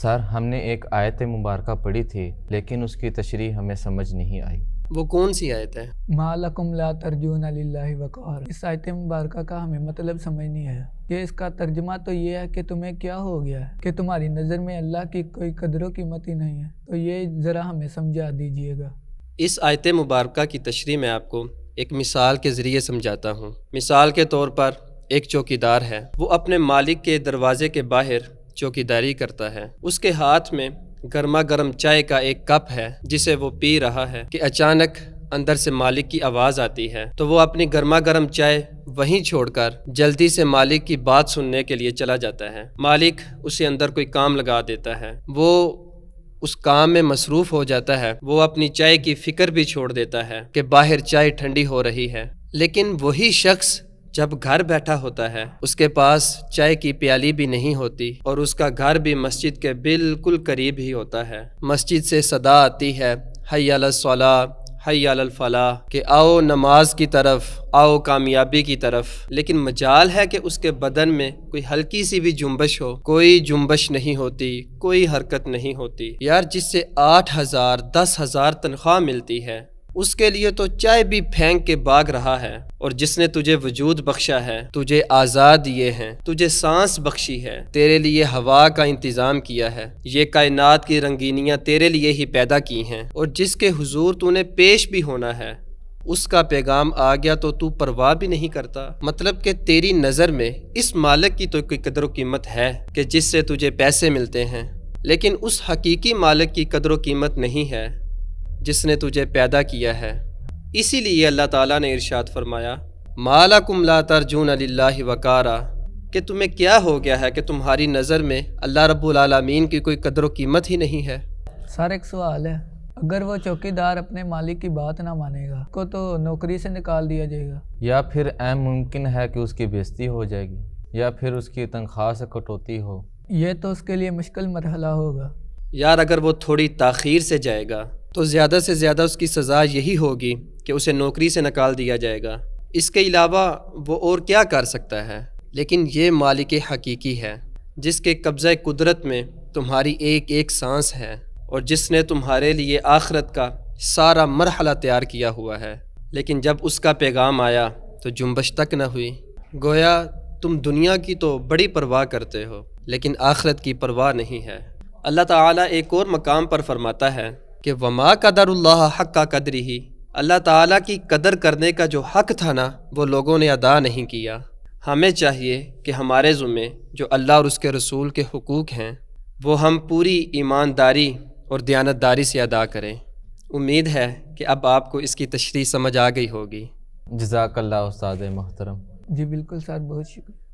sir हमने एक आयत मुबारक पढ़ी थी लेकिन उसकी तशरी हमें समझ नहीं आई वो कौन सी आयत है मालकुम ला तरजून वक़ार इस आयत मुबारक का हमें मतलब समझ नहीं आया ये इसका तर्जमा तो ये है कि तुम्हें क्या हो गया है कि तुम्हारी नज़र में अल्लाह की कोई कदर कीमत ही नहीं है तो ये ज़रा हमें समझा दीजिएगा इस आयत मुबारक की तशरी में आपको एक मिसाल के ज़रिए समझाता हूँ मिसाल के तौर पर एक चौकीदार है वो अपने मालिक के दरवाजे के बाहर चौकीदारी करता है उसके हाथ में गर्मा गर्म चाय का एक कप है जिसे वो पी रहा है कि अचानक अंदर से मालिक की आवाज़ आती है तो वो अपनी गर्मा गर्म चाय वहीं छोड़कर जल्दी से मालिक की बात सुनने के लिए चला जाता है मालिक उसे अंदर कोई काम लगा देता है वो उस काम में मसरूफ़ हो जाता है वो अपनी चाय की फ़िक्र भी छोड़ देता है कि बाहर चाय ठंडी हो रही है लेकिन वही शख्स जब घर बैठा होता है उसके पास चाय की प्याली भी नहीं होती और उसका घर भी मस्जिद के बिल्कुल करीब ही होता है मस्जिद से सदा आती है हयाला हयालफला के आओ नमाज की तरफ आओ कामयाबी की तरफ लेकिन मजाल है कि उसके बदन में कोई हल्की सी भी जुम्बश हो कोई जुम्बश नहीं होती कोई हरकत नहीं होती यार जिससे आठ हज़ार दस हज़ार तनख्वाह मिलती है उसके लिए तो चाय भी फेंक के भाग रहा है और जिसने तुझे वजूद बख्शा है तुझे आज़ाद ये हैं तुझे सांस बख्शी है तेरे लिए हवा का इंतज़ाम किया है ये कायनात की रंगीनियाँ तेरे लिए ही पैदा की हैं और जिसके हुजूर तूने पेश भी होना है उसका पैगाम आ गया तो तू परवाह भी नहीं करता मतलब कि तेरी नज़र में इस मालिक की तो कोई कदर कीमत है कि जिससे तुझे पैसे मिलते हैं लेकिन उस हकीकी मालिक की कदर कीमत नहीं है जिसने तुझे पैदा किया है इसीलिए अल्लाह ताला ने इरशाद फरमाया माला कुमला तरजून अली वकारा कि तुम्हें क्या हो गया है कि तुम्हारी नज़र में अल्लाह रब्बुलमीन की कोई कदर कीमत ही नहीं है सर एक सवाल है अगर वो चौकीदार अपने मालिक की बात ना मानेगा को तो नौकरी से निकाल दिया जाएगा या फिर अहम मुमकिन है कि उसकी बेजती हो जाएगी या फिर उसकी तनख्वाह से कटौती हो यह तो उसके लिए मुश्किल मरहला होगा यार अगर वो थोड़ी ताखीर से जाएगा तो ज़्यादा से ज़्यादा उसकी सज़ा यही होगी कि उसे नौकरी से निकाल दिया जाएगा इसके अलावा वो और क्या कर सकता है लेकिन ये मालिक हकीकी है जिसके कब्ज़ कुदरत में तुम्हारी एक एक सांस है और जिसने तुम्हारे लिए आखरत का सारा मरहला तैयार किया हुआ है लेकिन जब उसका पैगाम आया तो जुम्बश तक न हुई गोया तुम दुनिया की तो बड़ी परवाह करते हो लेकिन आखरत की परवाह नहीं है अल्लाह ताला एक और मकाम पर फरमाता है कि वमा कदर अल्लाह हक का कदर ही अल्लाह ताला की कदर करने का जो हक था ना वो लोगों ने अदा नहीं किया हमें चाहिए कि हमारे ज़ुम्मे जो अल्लाह और उसके रसूल के हकूक़ हैं वो हम पूरी ईमानदारी और दयानतदारी से अदा करें उम्मीद है कि अब आपको इसकी तशरी समझ आ गई होगी जजाकल्ला उस्ताद मोहतरम जी बिल्कुल सर बहुत शुक्रिया